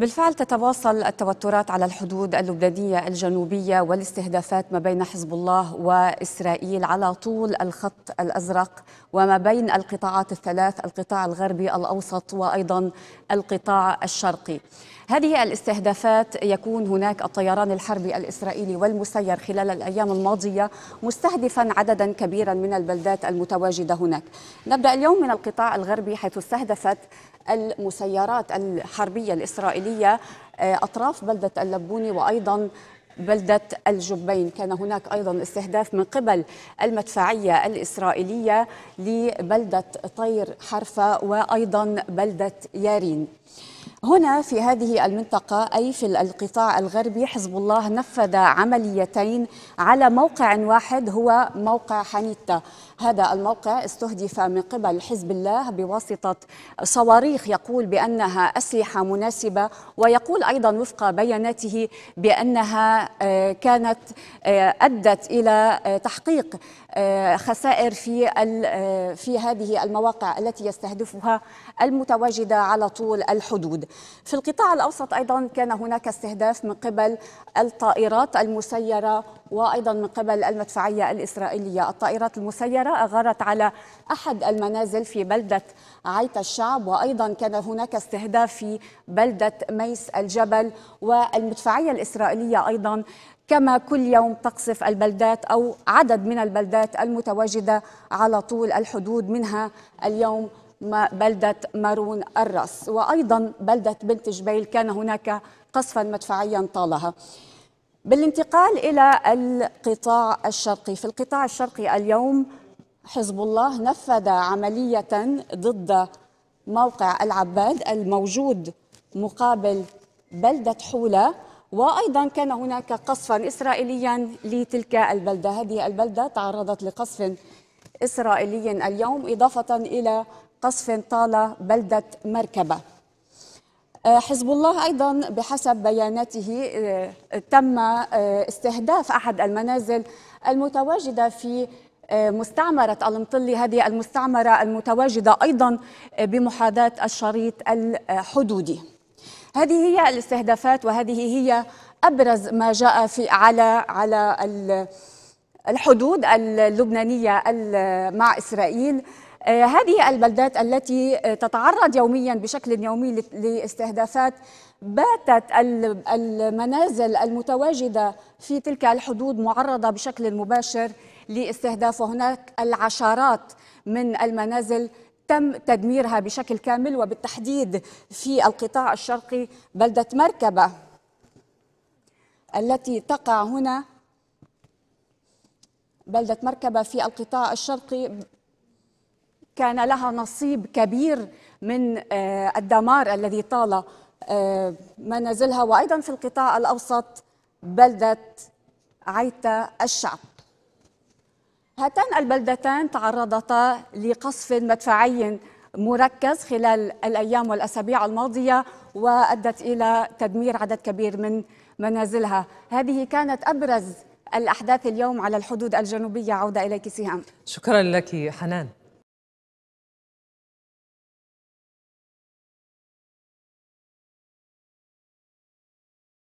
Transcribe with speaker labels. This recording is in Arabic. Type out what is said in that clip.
Speaker 1: بالفعل تتواصل التوترات على الحدود اللبنانيه الجنوبيه والاستهدافات ما بين حزب الله واسرائيل على طول الخط الازرق وما بين القطاعات الثلاث القطاع الغربي الاوسط وايضا القطاع الشرقي. هذه الاستهدافات يكون هناك الطيران الحربي الاسرائيلي والمسير خلال الايام الماضيه مستهدفا عددا كبيرا من البلدات المتواجده هناك. نبدا اليوم من القطاع الغربي حيث استهدفت المسيرات الحربية الإسرائيلية آه، أطراف بلدة اللبوني وأيضا بلدة الجبين كان هناك أيضا استهداف من قبل المدفعية الإسرائيلية لبلدة طير حرفة وأيضا بلدة يارين هنا في هذه المنطقة أي في القطاع الغربي حزب الله نفذ عمليتين على موقع واحد هو موقع حنيتة هذا الموقع استهدف من قبل حزب الله بواسطة صواريخ يقول بأنها أسلحة مناسبة ويقول أيضا وفق بياناته بأنها آه، كانت آه، أدت إلى آه، تحقيق آه، خسائر في آه، في هذه المواقع التي يستهدفها المتواجده على طول الحدود. في القطاع الاوسط ايضا كان هناك استهداف من قبل الطائرات المسيره وأيضا من قبل المدفعية الإسرائيلية الطائرات المسيرة أغارت على أحد المنازل في بلدة عيت الشعب وأيضا كان هناك استهداف في بلدة ميس الجبل والمدفعية الإسرائيلية أيضا كما كل يوم تقصف البلدات او عدد من البلدات المتواجده على طول الحدود منها اليوم بلده مارون الرأس وايضا بلده بنت جبيل كان هناك قصفا مدفعيا طالها. بالانتقال إلى القطاع الشرقي في القطاع الشرقي اليوم حزب الله نفذ عملية ضد موقع العباد الموجود مقابل بلدة حولة وأيضا كان هناك قصفا إسرائيليا لتلك البلدة هذه البلدة تعرضت لقصف إسرائيلي اليوم إضافة إلى قصف طال بلدة مركبة آه، حزب الله ايضا بحسب بياناته آه، تم آه، استهداف احد المنازل المتواجده في مستعمرة المطلي هذه المستعمرة المتواجدة أيضا بمحاذاة الشريط الحدودي هذه هي الاستهدافات وهذه هي أبرز ما جاء في على على الحدود اللبنانية مع إسرائيل آه، هذه البلدات التي آه، تتعرض يوميا بشكل يومي لاستهدافات باتت المنازل المتواجده في تلك الحدود معرضه بشكل مباشر لاستهداف وهناك العشرات من المنازل تم تدميرها بشكل كامل وبالتحديد في القطاع الشرقي بلده مركبه التي تقع هنا بلده مركبه في القطاع الشرقي كان لها نصيب كبير من آه، الدمار الذي طال آه، منازلها وايضا في القطاع الاوسط بلده عيتا الشعب. هاتان البلدتان تعرضتا لقصف مدفعي مركز خلال الايام والاسابيع الماضيه وادت الى تدمير عدد كبير من منازلها. هذه كانت ابرز الاحداث اليوم على الحدود الجنوبيه عوده اليك سهام. شكرا لك حنان.